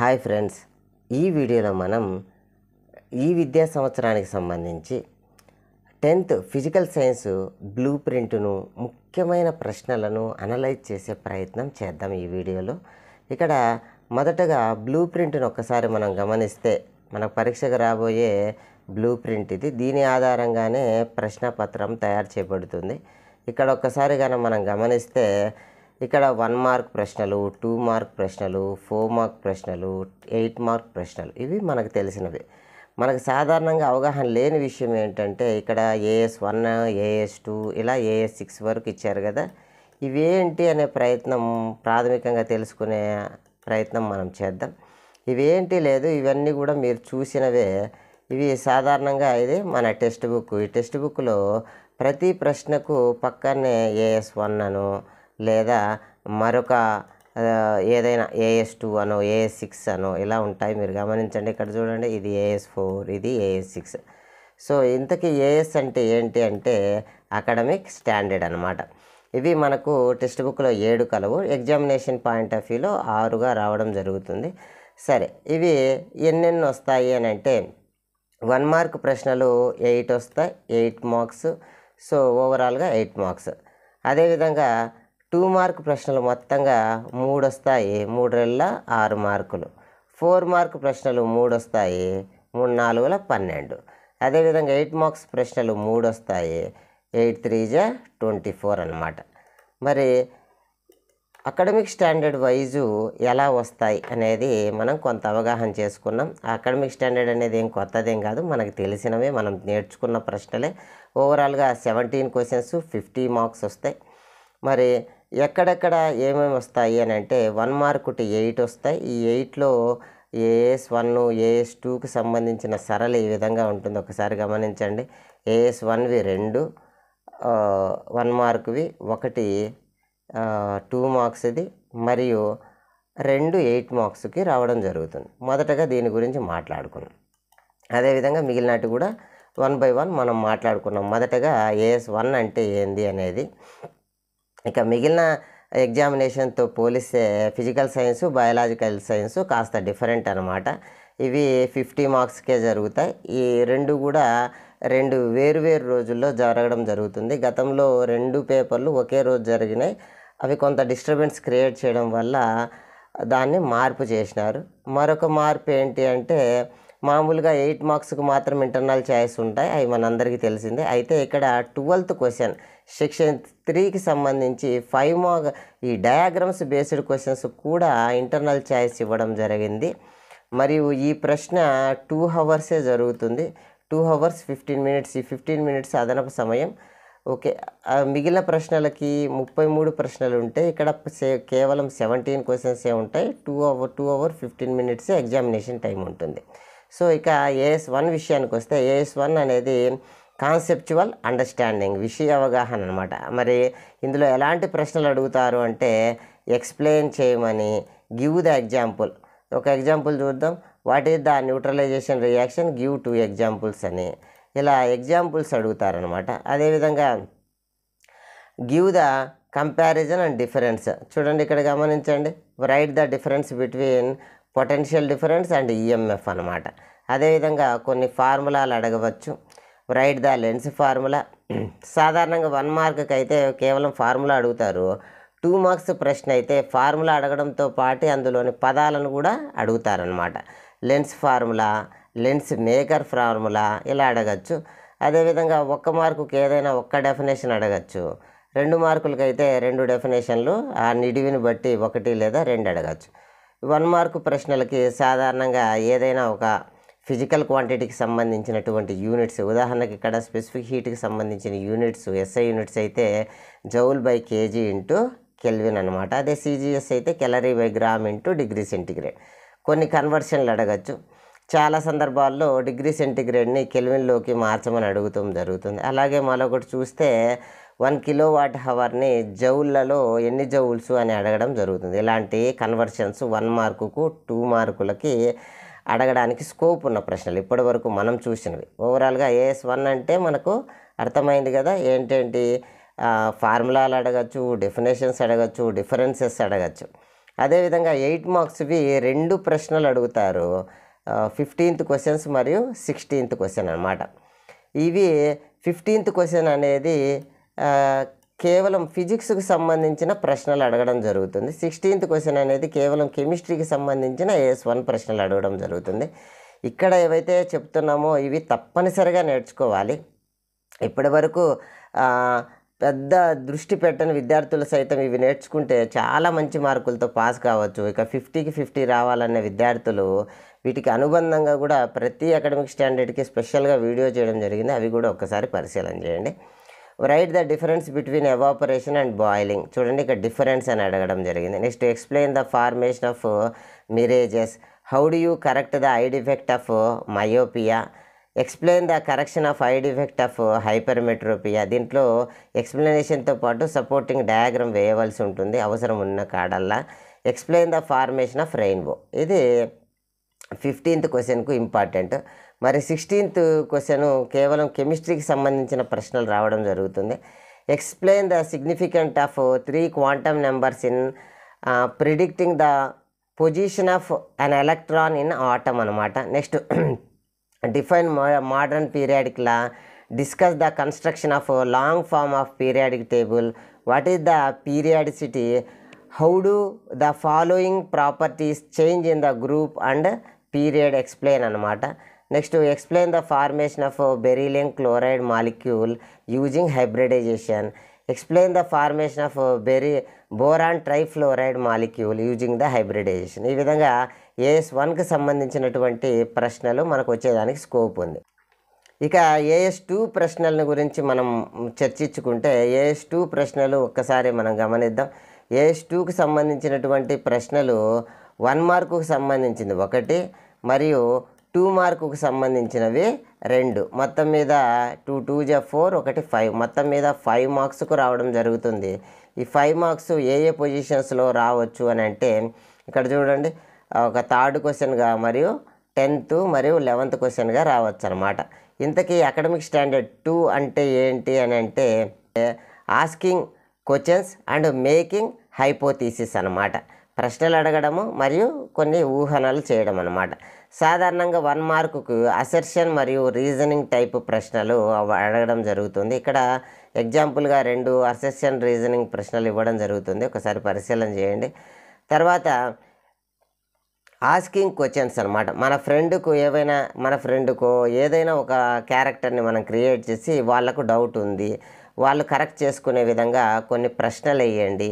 hi friends ఈ వీడియోలో మనం ఈ విద్యా సంవత్సరానికి సంబంధించి టెన్త్ ఫిజికల్ సైన్స్ బ్లూ ప్రింట్ను ముఖ్యమైన ప్రశ్నలను అనలైజ్ చేసే ప్రయత్నం చేద్దాం ఈ వీడియోలో ఇక్కడ మొదటగా బ్లూ ప్రింట్ను ఒక్కసారి మనం గమనిస్తే మనకు పరీక్షకు రాబోయే బ్లూ ప్రింట్ ఇది దీని ఆధారంగానే ప్రశ్నపత్రం తయారు చేయబడుతుంది ఇక్కడ ఒక్కసారి మనం గమనిస్తే ఇక్కడ వన్ మార్క్ ప్రశ్నలు టూ మార్క్ ప్రశ్నలు ఫోర్ మార్క్ ప్రశ్నలు ఎయిట్ మార్క్ ప్రశ్నలు ఇవి మనకు తెలిసినవి మనకు సాధారణంగా అవగాహన లేని విషయం ఏంటంటే ఇక్కడ ఏఎస్ వన్ ఏఎస్ టూ ఇలా ఏఎస్ సిక్స్ వరకు ఇచ్చారు కదా ఇవేంటి అనే ప్రయత్నం ప్రాథమికంగా తెలుసుకునే ప్రయత్నం మనం చేద్దాం ఇవేంటి లేదు ఇవన్నీ కూడా మీరు చూసినవే ఇవి సాధారణంగా ఇది మన టెక్స్ట్ బుక్ ఈ టెక్స్ట్ బుక్లో ప్రతి ప్రశ్నకు పక్కనే ఏఎస్ వన్ అను లేదా మరొక ఏదైనా ఏఎస్ టూ అనో ఏఎస్ సిక్స్ అనో ఇలా ఉంటాయి మీరు గమనించండి ఇక్కడ చూడండి ఇది ఏఎస్ ఫోర్ ఇది ఏఎస్ సిక్స్ సో ఇంతకీ ఏఎస్ అంటే ఏంటి అంటే అకాడమిక్ స్టాండర్డ్ అనమాట ఇవి మనకు టెక్స్ట్ బుక్లో ఏడు కలవు ఎగ్జామినేషన్ పాయింట్ ఆఫ్ వ్యూలో ఆరుగా రావడం జరుగుతుంది సరే ఇవి ఎన్నెన్ని వస్తాయి అని అంటే వన్ మార్క్ ప్రశ్నలు ఎయిట్ వస్తాయి ఎయిట్ మార్క్స్ సో ఓవరాల్గా ఎయిట్ మార్క్స్ అదేవిధంగా టూ మార్క్ ప్రశ్నలు మొత్తంగా మూడు వస్తాయి మూడు రెళ్ళ ఆరు మార్కులు ఫోర్ మార్క్ ప్రశ్నలు మూడు వస్తాయి మూడు నాలుగుల పన్నెండు అదేవిధంగా ఎయిట్ మార్క్స్ ప్రశ్నలు మూడు వస్తాయి ఎయిట్ త్రీ జా ట్వంటీ ఫోర్ అనమాట మరి అకాడమిక్ స్టాండర్డ్ వైజు ఎలా వస్తాయి అనేది మనం కొంత అవగాహన చేసుకున్నాం అకాడమిక్ స్టాండర్డ్ అనేది ఏం కొత్తదేం కాదు మనకు తెలిసినవే మనం నేర్చుకున్న ప్రశ్నలే ఓవరాల్గా సెవెంటీన్ క్వశ్చన్స్ ఫిఫ్టీ మార్క్స్ వస్తాయి మరి ఎక్కడెక్కడ ఏమేమి వస్తాయి అని అంటే వన్ మార్క్ టు ఎయిట్ వస్తాయి ఈ ఎయిట్లో ఏఎస్ వన్ ఏఎస్ టూకి సంబంధించిన సరళి ఈ విధంగా ఉంటుంది ఒకసారి గమనించండి ఏఎస్ వన్వి రెండు వన్ మార్క్వి ఒకటి టూ మార్క్స్ది మరియు రెండు ఎయిట్ మార్క్స్కి రావడం జరుగుతుంది మొదటగా దీని గురించి మాట్లాడుకున్నాం అదేవిధంగా మిగిలినట్టు కూడా వన్ బై వన్ మనం మాట్లాడుకున్నాం మొదటగా ఏఎస్ వన్ అంటే ఏంది అనేది ఇక మిగిలిన ఎగ్జామినేషన్తో పోలిస్తే ఫిజికల్ సైన్స్ బయాలజికల్ సైన్స్ కాస్త డిఫరెంట్ అనమాట ఇవి ఫిఫ్టీ మార్క్స్కే జరుగుతాయి ఈ రెండు కూడా రెండు వేరువేరు రోజుల్లో జరగడం జరుగుతుంది గతంలో రెండు పేపర్లు ఒకే రోజు జరిగినాయి అవి కొంత డిస్టర్బెన్స్ క్రియేట్ చేయడం వల్ల దాన్ని మార్పు చేసినారు మరొక మార్పు ఏంటి అంటే మామూలుగా ఎయిట్ మార్క్స్కి మాత్రం ఇంటర్నల్ ఛాయిస్ ఉంటాయి అవి మనందరికీ తెలిసిందే అయితే ఇక్కడ ట్వెల్త్ క్వశ్చన్ సెక్షన్ త్రీకి సంబంధించి ఫైవ్ మార్క్ ఈ డయాగ్రమ్స్ బేస్డ్ క్వశ్చన్స్ కూడా ఇంటర్నల్ ఛాయిస్ ఇవ్వడం జరిగింది మరియు ఈ ప్రశ్న టూ హవర్సే జరుగుతుంది టూ హవర్స్ ఫిఫ్టీన్ మినిట్స్ ఈ ఫిఫ్టీన్ మినిట్స్ అదనపు సమయం ఓకే మిగిలిన ప్రశ్నలకి ముప్పై మూడు ప్రశ్నలు ఉంటాయి ఇక్కడ సే కేవలం సెవెంటీన్ క్వశ్చన్సే ఉంటాయి two hour two hour fifteen minutes examination time ఉంటుంది సో ఇక ఏఎస్ వన్ విషయానికి వస్తే ఏఎస్ వన్ అనేది కాన్సెప్చువల్ అండర్స్టాండింగ్ విషయ అవగాహన అనమాట మరి ఇందులో ఎలాంటి ప్రశ్నలు అడుగుతారు అంటే ఎక్స్ప్లెయిన్ చేయమని గివ్ ద ఎగ్జాంపుల్ ఒక ఎగ్జాంపుల్ చూద్దాం what is the neutralisation reaction give two examples అని ఇలా ఎగ్జాంపుల్స్ అడుగుతారనమాట అదేవిధంగా give the comparison and difference చూడండి ఇక్కడ గమనించండి right the difference between potential difference and EMF e అనమాట అదేవిధంగా కొన్ని ఫార్ములాలు అడగవచ్చు రైట్ ద లెన్స్ ఫార్ములా సాధారణంగా వన్ మార్క్కి అయితే కేవలం ఫార్ములా అడుగుతారు టూ మార్క్స్ ప్రశ్న అయితే ఫార్ములా అడగడంతో పాటు అందులోని పదాలను కూడా అడుగుతారనమాట lens formula lens maker formula ఇలా అడగచ్చు అదేవిధంగా ఒక్క మార్కుకి ఏదైనా ఒక్క డెఫినేషన్ అడగచ్చు రెండు మార్కులకైతే రెండు డెఫినేషన్లు ఆ నిడివిని బట్టి ఒకటి లేదా రెండు అడగచ్చు వన్ మార్క్ ప్రశ్నలకి సాధారణంగా ఏదైనా ఒక ఫిజికల్ క్వాంటిటీకి సంబంధించినటువంటి యూనిట్స్ ఉదాహరణకి ఇక్కడ స్పెసిఫిక్ హీట్కి సంబంధించిన యూనిట్స్ ఎస్ఐ యూనిట్స్ అయితే joule by KG into kelvin అనమాట అదే సీజీఎస్ అయితే calorie by gram into degree centigrade కొన్ని కన్వర్షన్లు అడగచ్చు చాలా సందర్భాల్లో డిగ్రీ సెంటిగ్రేడ్ని కెల్విన్లోకి మార్చమని అడుగుతాం జరుగుతుంది అలాగే మరొకటి చూస్తే వన్ కిలో వాట్ హవర్ని జౌల్లలో ఎన్ని జౌల్స్ అని అడగడం జరుగుతుంది ఇలాంటి కన్వర్షన్స్ వన్ మార్కుకు టూ మార్కులకి అడగడానికి స్కోప్ ఉన్న ప్రశ్నలు ఇప్పటి వరకు మనం చూసినవి ఓవరాల్గా ఏఎస్ వన్ అంటే మనకు అర్థమైంది కదా ఏంటేంటి ఫార్ములాలు అడగచ్చు డెఫినేషన్స్ అడగచ్చు డిఫరెన్సెస్ అడగచ్చు అదేవిధంగా ఎయిట్ మార్క్స్వి రెండు ప్రశ్నలు అడుగుతారు ఫిఫ్టీన్త్ క్వశ్చన్స్ మరియు సిక్స్టీన్త్ క్వశ్చన్ అనమాట ఇవి ఫిఫ్టీన్త్ క్వశ్చన్ అనేది కేవలం ఫిజిక్స్కు సంబంధించిన ప్రశ్నలు అడగడం జరుగుతుంది సిక్స్టీన్త్ క్వశ్చన్ అనేది కేవలం కెమిస్ట్రీకి సంబంధించిన ఏఎస్ వన్ ప్రశ్నలు అడగడం జరుగుతుంది ఇక్కడ ఏవైతే చెప్తున్నామో ఇవి తప్పనిసరిగా నేర్చుకోవాలి ఇప్పటి వరకు పెద్ద దృష్టి పెట్టని విద్యార్థులు సైతం ఇవి నేర్చుకుంటే చాలా మంచి మార్కులతో పాస్ కావచ్చు ఇక ఫిఫ్టీకి ఫిఫ్టీ రావాలనే విద్యార్థులు వీటికి అనుబంధంగా కూడా ప్రతి అకాడమిక్ స్టాండర్డ్కి స్పెషల్గా వీడియో చేయడం జరిగింది అవి కూడా ఒకసారి పరిశీలన చేయండి right the difference between evaporation and boiling చూడండి ఇక్కడ డిఫరెన్స్ అని అడగడం జరిగింది next explain the formation of mirages how do you correct the eye defect of myopia explain the correction of eye defect of hypermetropia దీంట్లో ఎక్స్ప్లెనేషన్తో పాటు supporting diagram వేయవలసి ఉంటుంది అవసరం ఉన్న కాడల్లా explain the formation of rainbow ఇది ఫిఫ్టీన్త్ క్వశ్చన్కు ఇంపార్టెంట్ మరి సిక్స్టీన్త్ క్వశ్చన్ కేవలం కెమిస్ట్రీకి సంబంధించిన ప్రశ్నలు రావడం జరుగుతుంది explain the significant of three quantum numbers in predicting the position of an electron in atom అనమాట next define modern periodic law discuss the construction of long form of periodic table what is the periodicity how do the following properties change in the group and period explain అనమాట next explain the formation of beryllium chloride molecule using hybridisation explain the formation of berry boron trifluoride molecule using the hybridisation ఈ విధంగా as వన్కి సంబంధించినటువంటి ప్రశ్నలు మనకు వచ్చేదానికి scope ఉంది ఇక ఏఎస్ టూ ప్రశ్నలను గురించి మనం చర్చించుకుంటే ఏఎస్ టూ ప్రశ్నలు ఒక్కసారి మనం గమనిద్దాం ఏఎస్ టూకి సంబంధించినటువంటి ప్రశ్నలు వన్ మార్కు సంబంధించింది ఒకటి మరియు టూ మార్కుకు సంబంధించినవి రెండు మొత్తం మీద టూ టూ జా ఫోర్ ఒకటి ఫైవ్ మొత్తం మీద ఫైవ్ మార్క్స్కు రావడం జరుగుతుంది ఈ ఫైవ్ మార్క్స్ ఏ ఏ పొజిషన్స్లో రావచ్చు అని అంటే ఇక్కడ చూడండి ఒక థర్డ్ క్వశ్చన్గా మరియు టెన్త్ మరియు లెవెంత్ క్వశ్చన్గా రావచ్చు అనమాట ఇంతకీ అకాడమిక్ స్టాండర్డ్ టూ అంటే ఏంటి అని అంటే asking questions and making hypothesis అనమాట ప్రశ్నలు అడగడము మరియు కొన్ని ఊహనలు చేయడం అనమాట సాధారణంగా వన్ మార్కుకు అసెర్షన్ మరియు రీజనింగ్ టైప్ ప్రశ్నలు అడగడం జరుగుతుంది ఇక్కడ ఎగ్జాంపుల్గా రెండు అసెర్షన్ రీజనింగ్ ప్రశ్నలు ఇవ్వడం జరుగుతుంది ఒకసారి పరిశీలన చేయండి తర్వాత ఆస్కింగ్ క్వశ్చన్స్ అనమాట మన ఫ్రెండ్కు ఏవైనా మన ఫ్రెండ్కు ఏదైనా ఒక క్యారెక్టర్ని మనం క్రియేట్ చేసి వాళ్ళకు డౌట్ ఉంది వాళ్ళు కరెక్ట్ చేసుకునే విధంగా కొన్ని ప్రశ్నలు వేయండి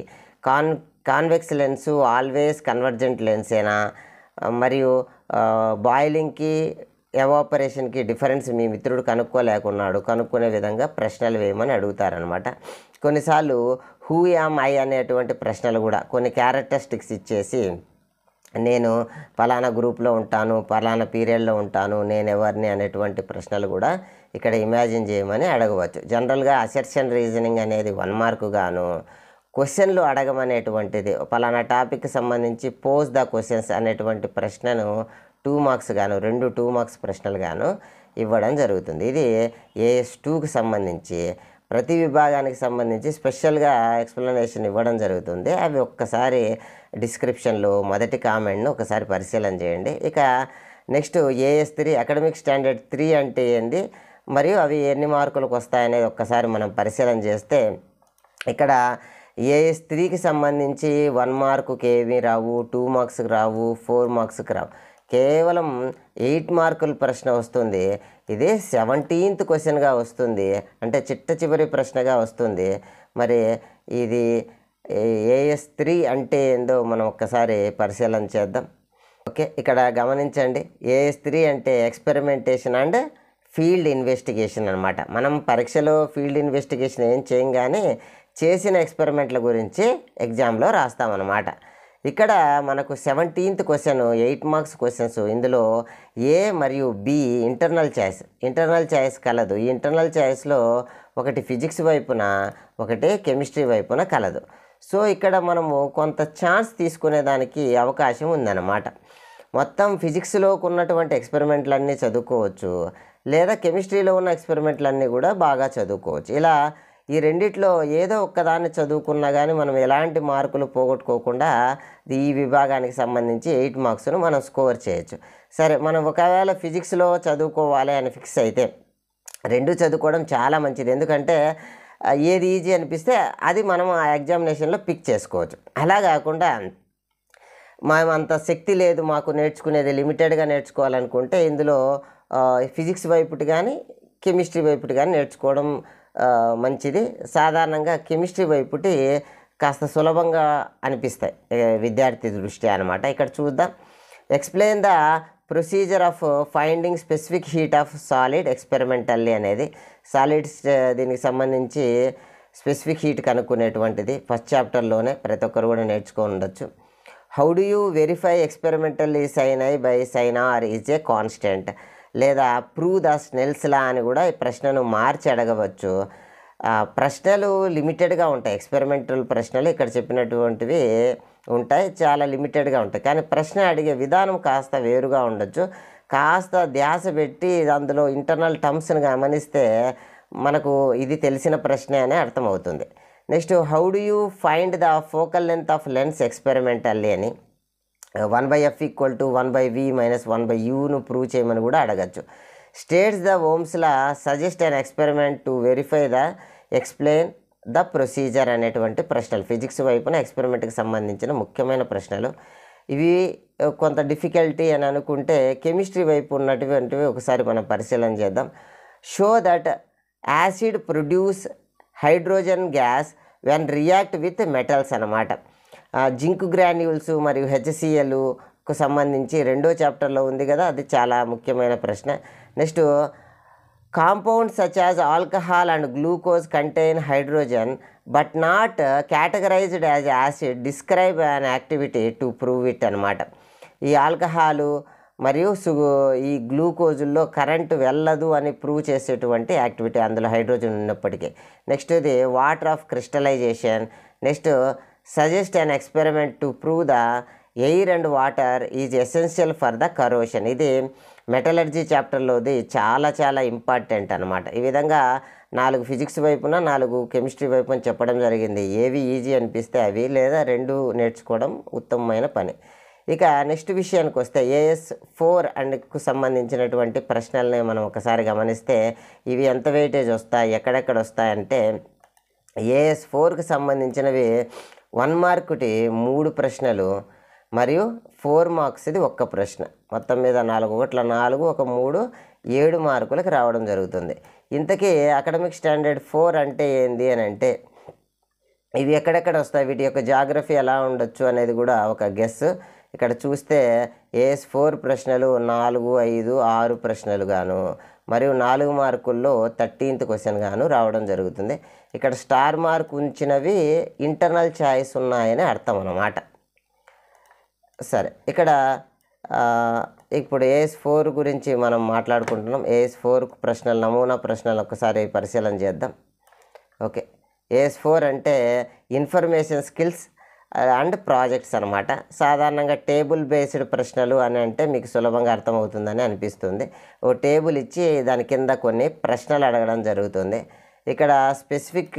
con convex lens always convergent లెన్సేనా మరియు బాయిలింగ్కి ఎవాపరేషన్కి డిఫరెన్స్ మీ మిత్రుడు కనుక్కోలేకున్నాడు కనుక్కునే విధంగా ప్రశ్నలు వేయమని అడుగుతారనమాట కొన్నిసార్లు హూ యామ్ ఐ అనేటువంటి ప్రశ్నలు కూడా కొన్ని క్యారెక్టరిస్టిక్స్ ఇచ్చేసి నేను ఫలానా గ్రూప్లో ఉంటాను ఫలానా పీరియడ్లో ఉంటాను నేను ఎవరిని అనేటువంటి ప్రశ్నలు కూడా ఇక్కడ ఇమాజిన్ చేయమని అడగవచ్చు జనరల్గా అసెర్షన్ రీజనింగ్ అనేది వన్ మార్కు గాను క్వశ్చన్లు అడగమనేటువంటిది పలానా టాపిక్కి సంబంధించి పోజ్ ద క్వశ్చన్స్ అనేటువంటి ప్రశ్నను టూ మార్క్స్ గాను రెండు టూ మార్క్స్ ప్రశ్నలు గాను ఇవ్వడం జరుగుతుంది ఇది ఏఎస్ టూకి సంబంధించి ప్రతి విభాగానికి సంబంధించి స్పెషల్గా ఎక్స్ప్లెనేషన్ ఇవ్వడం జరుగుతుంది అవి ఒక్కసారి డిస్క్రిప్షన్లో మొదటి కామెంట్ను ఒకసారి పరిశీలన చేయండి ఇక next AS three academic standard three అంటే ఏంది మరియు అవి ఎన్ని మార్కులకు వస్తాయనేది ఒక్కసారి మనం పరిశీలన చేస్తే ఇక్కడ ఏ స్త్రీకి సంబంధించి వన్ మార్కుకి ఏమీ రావు టూ మార్క్స్కి రావు ఫోర్ మార్క్స్కి రావు కేవలం ఎయిట్ మార్కుల ప్రశ్న వస్తుంది ఇదే సెవెంటీన్త్ క్వశ్చన్గా వస్తుంది అంటే చిట్ట చివరి ప్రశ్నగా వస్తుంది మరి ఇది ఏఎస్ త్రీ అంటే ఏందో మనం ఒక్కసారి పరిశీలన చేద్దాం ఓకే ఇక్కడ గమనించండి ఏఎస్ త్రీ అంటే ఎక్స్పెరిమెంటేషన్ అండ్ ఫీల్డ్ ఇన్వెస్టిగేషన్ అనమాట మనం పరీక్షలో ఫీల్డ్ ఇన్వెస్టిగేషన్ ఏం చేయం కానీ చేసిన ఎక్స్పెరిమెంట్ల గురించి ఎగ్జామ్లో రాస్తామన్నమాట ఇక్కడ మనకు seventeenth question eight marks questions ఇందులో ఏ మరియు B internal choice internal choice కలదు ఈ ఇంటర్నల్ చాయిస్లో ఒకటి ఫిజిక్స్ వైపున ఒకటి కెమిస్ట్రీ వైపున కలదు సో ఇక్కడ మనము కొంత ఛాన్స్ తీసుకునేదానికి అవకాశం ఉందన్నమాట మొత్తం ఫిజిక్స్లోకి ఉన్నటువంటి ఎక్స్పెరిమెంట్లన్నీ చదువుకోవచ్చు లేదా కెమిస్ట్రీలో ఉన్న ఎక్స్పెరిమెంట్లన్నీ కూడా బాగా చదువుకోవచ్చు ఇలా ఈ రెండిట్లో ఏదో ఒక్కదాన్ని చదువుకున్నా కానీ మనం ఎలాంటి మార్కులు పోగొట్టుకోకుండా ఈ విభాగానికి సంబంధించి ఎయిట్ మార్క్స్ను మనం స్కోర్ చేయొచ్చు సరే మనం ఒకవేళ ఫిజిక్స్లో చదువుకోవాలి అని ఫిక్స్ అయితే రెండు చదువుకోవడం చాలా మంచిది ఎందుకంటే ఏది ఈజీ అనిపిస్తే అది మనం ఆ ఎగ్జామినేషన్లో పిక్ చేసుకోవచ్చు అలా కాకుండా మేము అంత శక్తి లేదు మాకు నేర్చుకునేది లిమిటెడ్గా నేర్చుకోవాలనుకుంటే ఇందులో ఫిజిక్స్ వైపుటి కానీ కెమిస్ట్రీ వైపుటి కానీ నేర్చుకోవడం మంచిది సాధారణంగా కెమిస్ట్రీ వైపుటి కాస్త సులభంగా అనిపిస్తాయి విద్యార్థి దృష్టి అనమాట ఇక్కడ చూద్దాం explain the procedure of finding specific heat of solid experimentally అనేది సాలిడ్స్ దీనికి సంబంధించి స్పెసిఫిక్ హీట్ కనుక్కునేటువంటిది ఫస్ట్ చాప్టర్లోనే ప్రతి ఒక్కరు కూడా నేర్చుకొని ఉండొచ్చు how do you verify experimentally sin i by sin r is a constant లేదా ప్రూవ్ ద స్నెల్స్లా అని కూడా ఈ ప్రశ్నను మార్చి అడగవచ్చు ప్రశ్నలు లిమిటెడ్గా ఉంటాయి ఎక్స్పెరిమెంటల్ ప్రశ్నలు ఇక్కడ చెప్పినటువంటివి ఉంటాయి చాలా లిమిటెడ్గా ఉంటాయి కానీ ప్రశ్న అడిగే విధానం కాస్త వేరుగా ఉండొచ్చు కాస్త ధ్యాస పెట్టి అందులో ఇంటర్నల్ టర్మ్స్ని గమనిస్తే మనకు ఇది తెలిసిన ప్రశ్న అనే అర్థమవుతుంది next how do you find the focal length of lens experimentally అని one by F equal to one by V minus one by యూను ప్రూవ్ చేయమని కూడా అడగచ్చు states the Ohm's law suggest and experiment to verify the explain the procedure అనేటువంటి ప్రశ్నలు physics వైపున ఎక్స్పెరిమెంట్కి సంబంధించిన ముఖ్యమైన ప్రశ్నలు ఇవి కొంత డిఫికల్టీ అని అనుకుంటే కెమిస్ట్రీ వైపు ఉన్నటువంటివి ఒకసారి మనం పరిశీలన చేద్దాం show that acid produce hydrogen gas when react with metals అన్నమాట జింక్ గ్రాన్యూల్స్ మరియు హెచ్సిఎల్ సంబంధించి రెండో చాప్టర్లో ఉంది కదా అది చాలా ముఖ్యమైన ప్రశ్న next compound such as alcohol and glucose contain hydrogen but not categorised as acid describe an activity to prove it అనమాట ఈ ఆల్కహాలు మరియు ఈ గ్లూకోజుల్లో కరెంటు వెళ్ళదు అని ప్రూవ్ చేసేటువంటి యాక్టివిటీ అందులో హైడ్రోజన్ ఉన్నప్పటికీ నెక్స్ట్ ఇది water of crystallisation next suggest an experiment to prove the air and water is essential for the corrosion ఇది మెటలర్జీ చాప్టర్లోది చాలా చాలా ఇంపార్టెంట్ అనమాట ఈ విధంగా నాలుగు ఫిజిక్స్ వైపున నాలుగు కెమిస్ట్రీ వైపున చెప్పడం జరిగింది ఏవి ఈజీ అనిపిస్తే అవి లేదా రెండు నేర్చుకోవడం ఉత్తమమైన పని ఇక నెక్స్ట్ విషయానికి వస్తే ఏఎస్ ఫోర్ అండ్కు సంబంధించినటువంటి ప్రశ్నల్ని మనం ఒకసారి గమనిస్తే ఇవి ఎంత వెయిటేజ్ వస్తాయి ఎక్కడెక్కడ వస్తాయంటే ఏఎస్ ఫోర్కి సంబంధించినవి వన్ మార్కుటి మూడు ప్రశ్నలు మరియు ఫోర్ మార్క్స్ది ఒక్క ప్రశ్న మొత్తం మీద నాలుగు ఒకట్ల నాలుగు ఒక మూడు ఏడు మార్కులకు రావడం జరుగుతుంది ఇంతకీ అకాడమిక్ స్టాండర్డ్ ఫోర్ అంటే ఏంది అని అంటే ఇవి ఎక్కడెక్కడ వస్తాయి వీటి యొక్క జాగ్రఫీ ఎలా ఉండొచ్చు అనేది కూడా ఒక గెస్ ఇక్కడ చూస్తే ఏఎస్ ఫోర్ ప్రశ్నలు నాలుగు ఐదు ఆరు ప్రశ్నలు గాను మరియు నాలుగు మార్కుల్లో థర్టీన్త్ క్వశ్చన్ గాను రావడం జరుగుతుంది ఇక్కడ స్టార్ మార్క్ ఉంచినవి ఇంటర్నల్ ఛాయిస్ ఉన్నాయని అర్థం అన్నమాట సరే ఇక్కడ ఇప్పుడు ఏఎస్ ఫోర్ గురించి మనం మాట్లాడుకుంటున్నాం ఏఎస్ ఫోర్ ప్రశ్నలు నమూనా ప్రశ్నలు ఒకసారి పరిశీలన చేద్దాం ఓకే ఏఎస్ ఫోర్ అంటే ఇన్ఫర్మేషన్ స్కిల్స్ అండ్ ప్రాజెక్ట్స్ అనమాట సాధారణంగా టేబుల్ బేస్డ్ ప్రశ్నలు అని అంటే మీకు సులభంగా అర్థమవుతుందని అనిపిస్తుంది ఓ టేబుల్ ఇచ్చి దాని కింద కొన్ని ప్రశ్నలు అడగడం జరుగుతుంది ఇక్కడ స్పెసిఫిక్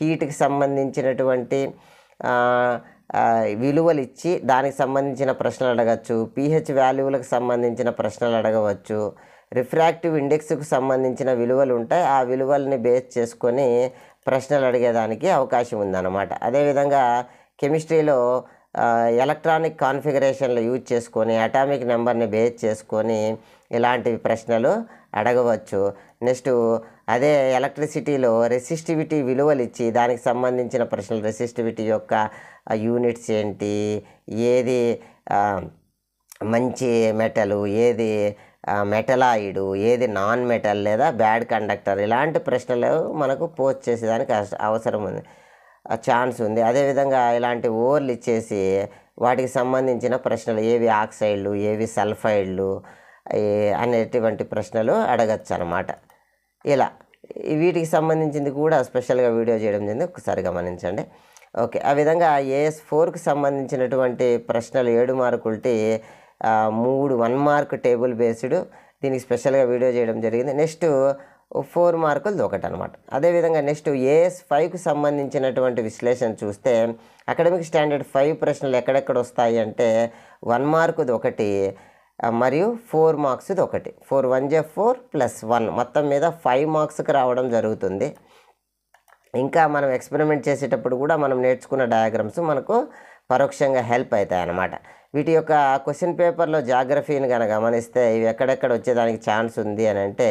హీట్కి సంబంధించినటువంటి విలువలు ఇచ్చి దానికి సంబంధించిన ప్రశ్నలు అడగచ్చు పిహెచ్ వాల్యూలకు సంబంధించిన ప్రశ్నలు అడగవచ్చు రిఫ్రాక్టివ్ ఇండెక్స్కు సంబంధించిన విలువలు ఉంటాయి ఆ విలువల్ని బేస్ చేసుకొని ప్రశ్నలు అడిగేదానికి అవకాశం ఉందన్నమాట అదేవిధంగా కెమిస్ట్రీలో ఎలక్ట్రానిక్ కాన్ఫిగరేషన్లు యూజ్ చేసుకొని అటామిక్ నెంబర్ని బేస్ చేసుకొని ఇలాంటి ప్రశ్నలు అడగవచ్చు నెక్స్ట్ అదే ఎలక్ట్రిసిటీలో రెసిస్టివిటీ విలువలు ఇచ్చి దానికి సంబంధించిన ప్రశ్నలు రెసిస్టివిటీ యొక్క యూనిట్స్ ఏంటి ఏది మంచి మెటలు ఏది మెటలాయిడు ఏది నాన్ మెటల్ లేదా బ్యాడ్ కండక్టర్ ఇలాంటి ప్రశ్నలు మనకు పోస్ట్ చేసేదానికి అవసరం ఉంది ఛాన్స్ ఉంది అదేవిధంగా ఇలాంటి ఓర్లు ఇచ్చేసి వాటికి సంబంధించిన ప్రశ్నలు ఏవి ఆక్సైడ్లు ఏవి సల్ఫైడ్లు అనేటువంటి ప్రశ్నలు అడగచ్చు అనమాట ఇలా వీటికి సంబంధించింది కూడా స్పెషల్గా వీడియో చేయడం జరిగింది ఒకసారి గమనించండి ఓకే ఆ విధంగా ఏఎస్ ఫోర్కి సంబంధించినటువంటి ప్రశ్నలు ఏడు మార్కులటి మూడు వన్ మార్క్ టేబుల్ బేస్డ్ దీనికి స్పెషల్గా వీడియో చేయడం జరిగింది నెక్స్ట్ ఫోర్ మార్కులది ఒకటి అనమాట అదేవిధంగా నెక్స్ట్ ఏఎస్ ఫైవ్కి సంబంధించినటువంటి విశ్లేషణ చూస్తే అకాడమిక్ స్టాండర్డ్ ఫైవ్ ప్రశ్నలు ఎక్కడెక్కడ వస్తాయి అంటే వన్ మార్కుది ఒకటి మరియు ఫోర్ మార్క్స్ది ఒకటి ఫోర్ వన్ జే ఫోర్ ప్లస్ వన్ మొత్తం మీద ఫైవ్ మార్క్స్కి రావడం జరుగుతుంది ఇంకా మనం ఎక్స్పెరిమెంట్ చేసేటప్పుడు కూడా మనం నేర్చుకున్న డయాగ్రామ్స్ మనకు పరోక్షంగా హెల్ప్ అవుతాయి అన్నమాట వీటి యొక్క క్వశ్చన్ పేపర్లో జాగ్రఫీని కనుక గమనిస్తే ఇవి ఎక్కడెక్కడ వచ్చేదానికి ఛాన్స్ ఉంది అని అంటే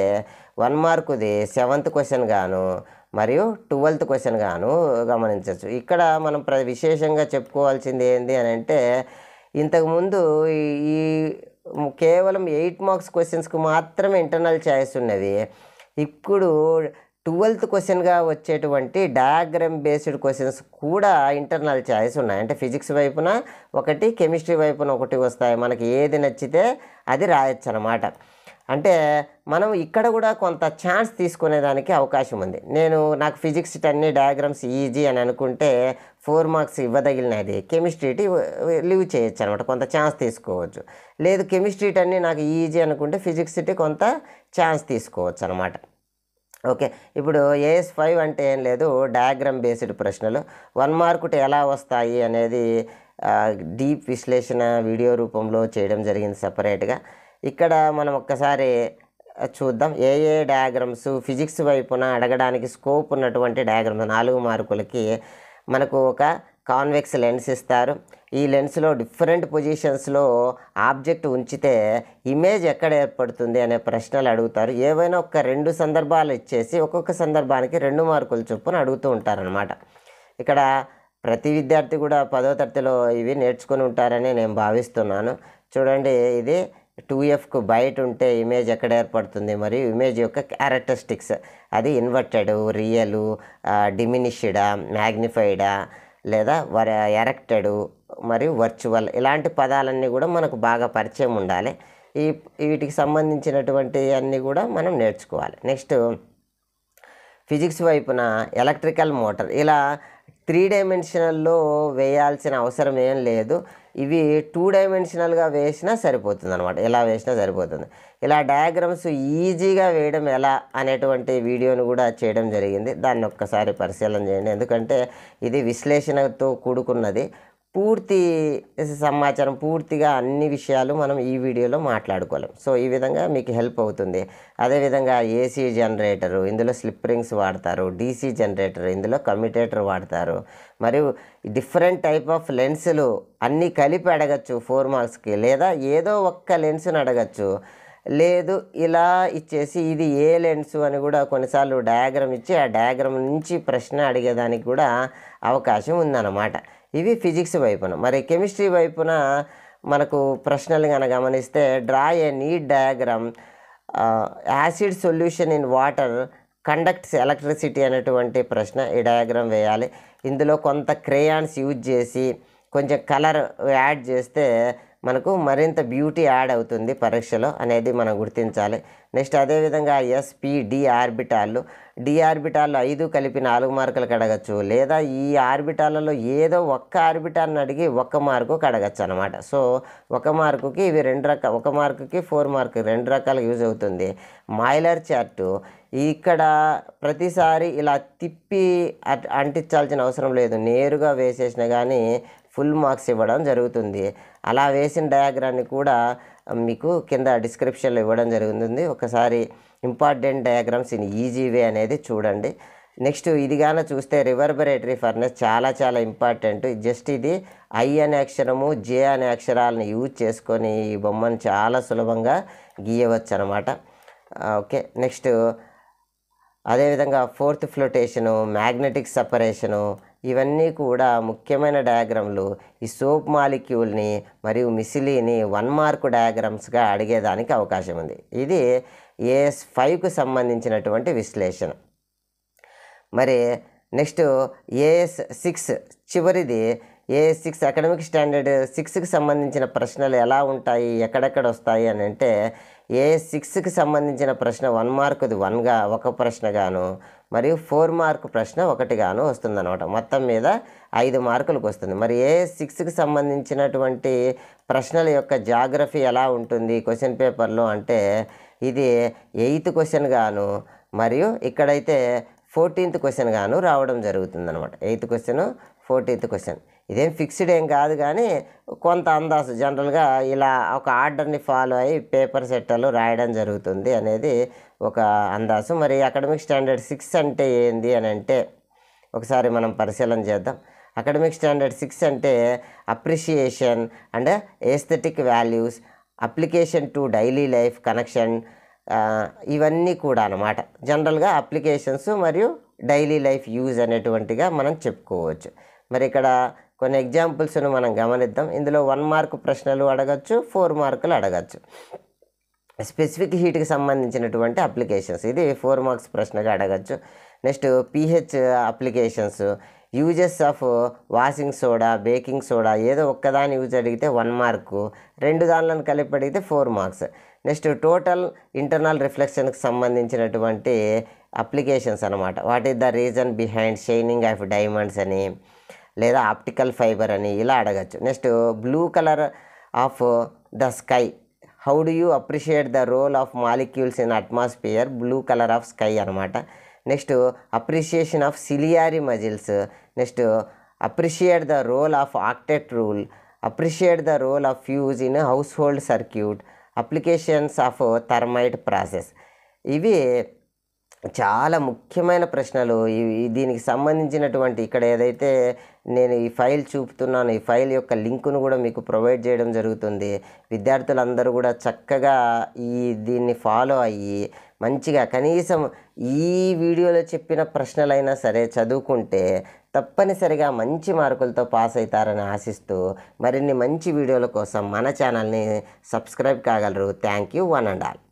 వన్ మార్కుది సెవెంత్ క్వశ్చన్ గాను మరియు ట్వెల్త్ క్వశ్చన్ గాను గమనించవచ్చు ఇక్కడ మనం ప్ర విశేషంగా చెప్పుకోవాల్సింది ఏంటి అని అంటే ఇంతకుముందు ఈ కేవలం ఎయిట్ మార్క్స్ క్వశ్చన్స్కి మాత్రమే ఇంటర్నల్ ఛాయిస్ ఉన్నవి ఇప్పుడు ట్వెల్త్ క్వశ్చన్గా వచ్చేటువంటి డయాగ్రామ్ బేస్డ్ క్వశ్చన్స్ కూడా ఇంటర్నల్ చాయిస్ ఉన్నాయి అంటే ఫిజిక్స్ వైపున ఒకటి కెమిస్ట్రీ వైపున ఒకటి వస్తాయి మనకి ఏది నచ్చితే అది రాయొచ్చు అనమాట అంటే మనం ఇక్కడ కూడా కొంత ఛాన్స్ తీసుకునేదానికి అవకాశం ఉంది నేను నాకు ఫిజిక్స్ అన్ని డయాగ్రామ్స్ ఈజీ అని అనుకుంటే ఫోర్ మార్క్స్ ఇవ్వదగిలినది కెమిస్ట్రీటి లీవ్ చేయొచ్చు అనమాట కొంత ఛాన్స్ తీసుకోవచ్చు లేదు కెమిస్ట్రీ అన్నీ నాకు ఈజీ అనుకుంటే ఫిజిక్స్ కొంత ఛాన్స్ తీసుకోవచ్చు అనమాట ఓకే ఇప్పుడు ఏఎస్ ఫైవ్ అంటే ఏం లేదు డయాగ్రామ్ బేస్డ్ ప్రశ్నలు వన్ మార్కుట ఎలా వస్తాయి అనేది డీప్ విశ్లేషణ వీడియో రూపంలో చేయడం జరిగింది సపరేట్గా ఇక్కడ మనం ఒక్కసారి చూద్దాం ఏ ఏ డయాగ్రామ్స్ ఫిజిక్స్ వైపున అడగడానికి స్కోప్ ఉన్నటువంటి డయాగ్రామ్స్ నాలుగు మార్కులకి మనకు ఒక కాన్వెక్స్ లెన్స్ ఇస్తారు ఈ లెన్స్లో డిఫరెంట్ పొజిషన్స్లో ఆబ్జెక్ట్ ఉంచితే ఇమేజ్ ఎక్కడ ఏర్పడుతుంది అనే ప్రశ్నలు అడుగుతారు ఏవైనా ఒక రెండు సందర్భాలు ఇచ్చేసి ఒక్కొక్క సందర్భానికి రెండు మార్కులు చొప్పున అడుగుతూ ఉంటారనమాట ఇక్కడ ప్రతి విద్యార్థి కూడా పదో తరగతిలో ఇవి నేర్చుకొని ఉంటారని నేను భావిస్తున్నాను చూడండి ఇది టూ ఎఫ్కు బయట ఉంటే ఇమేజ్ ఎక్కడ ఏర్పడుతుంది మరియు ఇమేజ్ యొక్క క్యారెక్టరిస్టిక్స్ అది ఇన్వర్టెడ్ రియలు డిమినిషిడా మ్యాగ్నిఫైడా లేదా ఎరెక్టెడు మరియు వర్చువల్ ఇలాంటి పదాలన్నీ కూడా మనకు బాగా పరిచయం ఉండాలి ఈ వీటికి సంబంధించినటువంటి అన్నీ కూడా మనం నేర్చుకోవాలి నెక్స్ట్ ఫిజిక్స్ వైపున ఎలక్ట్రికల్ మోటార్ ఇలా త్రీ డైమెన్షనల్లో వేయాల్సిన అవసరం ఏం లేదు ఇవి టూ డైమెన్షనల్గా వేసినా సరిపోతుంది అనమాట ఎలా వేసినా సరిపోతుంది ఇలా డయాగ్రామ్స్ ఈజీగా వేయడం ఎలా అనేటువంటి వీడియోను కూడా చేయడం జరిగింది దాన్ని ఒక్కసారి పరిశీలన చేయండి ఎందుకంటే ఇది విశ్లేషణతో కూడుకున్నది పూర్తి సమాచారం పూర్తిగా అన్ని విషయాలు మనం ఈ వీడియోలో మాట్లాడుకోలేం సో ఈ విధంగా మీకు హెల్ప్ అవుతుంది అదేవిధంగా ఏసీ జనరేటరు ఇందులో స్లిప్ రింగ్స్ వాడతారు డీసీ జనరేటర్ ఇందులో కమ్యూటేటర్ వాడతారు మరియు డిఫరెంట్ టైప్ ఆఫ్ లెన్సులు అన్నీ కలిపి అడగచ్చు ఫోర్ మార్క్స్కి లేదా ఏదో ఒక్క లెన్స్ని అడగచ్చు లేదు ఇలా ఇచ్చేసి ఇది ఏ లెన్స్ అని కూడా కొన్నిసార్లు డయాగ్రామ్ ఇచ్చి ఆ డయాగ్రామ్ నుంచి ప్రశ్న అడిగేదానికి కూడా అవకాశం ఉందన్నమాట ఇవి ఫిజిక్స్ వైపున మరి కెమిస్ట్రీ వైపున మనకు ప్రశ్నలు కనుక గమనిస్తే draw a neat diagram acid solution in water conducts electricity అనేటువంటి ప్రశ్న ఈ డయాగ్రామ్ వేయాలి ఇందులో కొంత క్రేయాన్స్ యూజ్ చేసి కొంచెం కలర్ యాడ్ చేస్తే మనకు మరింత బ్యూటీ యాడ్ అవుతుంది పరీక్షలో అనేది మనం గుర్తించాలి నెక్స్ట్ అదేవిధంగా ఎస్పిడి డి డి ఆర్బిటాల్లో ఐదు కలిపి నాలుగు మార్కులకు అడగచ్చు లేదా ఈ ఆర్బిటాలలో ఏదో ఒక్క ఆర్బిటాన్ని అడిగి ఒక్క మార్కు కడగచ్చు అనమాట సో ఒక మార్కుకి ఇవి రెండు రకాల ఒక మార్కుకి ఫోర్ మార్క్ రెండు రకాలు యూజ్ అవుతుంది మైలర్ చార్టు ఇక్కడ ప్రతిసారి ఇలా తిప్పి అంటించాల్సిన అవసరం లేదు నేరుగా వేసేసిన కానీ ఫుల్ మార్క్స్ ఇవ్వడం జరుగుతుంది అలా వేసిన డయాగ్రాన్ని కూడా మీకు కింద డిస్క్రిప్షన్లో ఇవ్వడం జరుగుతుంది ఒకసారి ఇంపార్టెంట్ డయాగ్రామ్స్ ఇన్ వే అనేది చూడండి నెక్స్ట్ ఇదిగాన చూస్తే రివర్బరేటరీ ఫర్నెస్ చాలా చాలా ఇంపార్టెంట్ జస్ట్ ఇది ఐ అనే అక్షరము జే అనే అక్షరాలను యూజ్ చేసుకొని ఈ బొమ్మను చాలా సులభంగా గీయవచ్చు అనమాట ఓకే నెక్స్ట్ అదేవిధంగా ఫోర్త్ ఫ్లోటేషను మ్యాగ్నెటిక్ సపరేషను ఇవన్నీ కూడా ముఖ్యమైన డయాగ్రామ్లు ఈ సోప్ మాలిక్యూల్ని మరియు మిసిలీని వన్ మార్క్ డయాగ్రామ్స్గా అడిగేదానికి అవకాశం ఉంది ఇది ఏఎస్ ఫైవ్కు సంబంధించినటువంటి విశ్లేషణ మరి నెక్స్ట్ ఏఎస్ సిక్స్ చివరిది ఏఎస్ సిక్స్ అకాడమిక్ స్టాండర్డ్ సిక్స్కి సంబంధించిన ప్రశ్నలు ఎలా ఉంటాయి ఎక్కడెక్కడ వస్తాయి అని అంటే ఏ సిక్స్కి సంబంధించిన ప్రశ్న వన్ మార్కుది వన్గా ఒక ప్రశ్నగాను మరియు ఫోర్ మార్క్ ప్రశ్న ఒకటిగాను వస్తుంది అనమాట మొత్తం మీద ఐదు మార్కులకు వస్తుంది మరి ఏ సిక్స్కి సంబంధించినటువంటి ప్రశ్నల యొక్క జాగ్రఫీ ఎలా ఉంటుంది క్వశ్చన్ పేపర్లో అంటే ఇది ఎయిత్ క్వశ్చన్ గాను మరియు ఇక్కడైతే ఫోర్టీన్త్ క్వశ్చన్ గాను రావడం అనమాట ఎయిత్ క్వశ్చన్ ఫోర్టీన్త్ క్వశ్చన్ ఇదేం ఫిక్స్డ్ ఏం కాదు కానీ కొంత అందాసు జనరల్గా ఇలా ఒక ఆర్డర్ని ఫాలో అయ్యి పేపర్ సెట్టర్లు రాయడం జరుగుతుంది అనేది ఒక అందాసు మరి అకాడమిక్ స్టాండర్డ్ సిక్స్ అంటే ఏంది అని అంటే ఒకసారి మనం పరిశీలన చేద్దాం అకాడమిక్ స్టాండర్డ్ సిక్స్ అంటే appreciation and aesthetic values application to daily life connection ఇవన్నీ కూడా అనమాట జనరల్గా అప్లికేషన్స్ మరియు డైలీ లైఫ్ యూజ్ అనేటువంటిగా మనం చెప్పుకోవచ్చు మరి ఇక్కడ కొన్ని ఎగ్జాంపుల్స్ను మనం గమనిద్దాం ఇందులో వన్ మార్క్ ప్రశ్నలు అడగచ్చు ఫోర్ మార్కులు అడగచ్చు స్పెసిఫిక్ హీట్కి సంబంధించినటువంటి అప్లికేషన్స్ ఇది ఫోర్ మార్క్స్ ప్రశ్నగా అడగచ్చు next pH applications uses of washing soda baking soda ఏదో ఒక్కదాని యూజ్ అడిగితే వన్ మార్కు రెండు దానిలను కలిపి అడిగితే four marks next total internal రిఫ్లెక్షన్కి సంబంధించినటువంటి అప్లికేషన్స్ అనమాట what is the reason behind shining of diamonds అని లేదా ఆప్టికల్ ఫైబర్ అని ఇలా అడగచ్చు next blue colour of the sky how do you appreciate the role of molecules in atmosphere blue colour of sky అనమాట next appreciation of ciliary muscles next appreciate the role of octet rule appreciate the role of fuse in household circuit applications of thermite process ఇవి చాలా ముఖ్యమైన ప్రశ్నలు ఇవి దీనికి సంబంధించినటువంటి ఇక్కడ ఏదైతే నేను ఈ ఫైల్ చూపుతున్నాను ఈ ఫైల్ యొక్క లింకును కూడా మీకు ప్రొవైడ్ చేయడం జరుగుతుంది విద్యార్థులందరూ కూడా చక్కగా ఈ దీన్ని ఫాలో అయ్యి మంచిగా కనీసం ఈ వీడియోలో చెప్పిన ప్రశ్నలైనా సరే చదువుకుంటే తప్పనిసరిగా మంచి మార్కులతో పాస్ అవుతారని ఆశిస్తూ మరిన్ని మంచి వీడియోల కోసం మన ఛానల్ని సబ్స్క్రైబ్ కాగలరు thank you one and all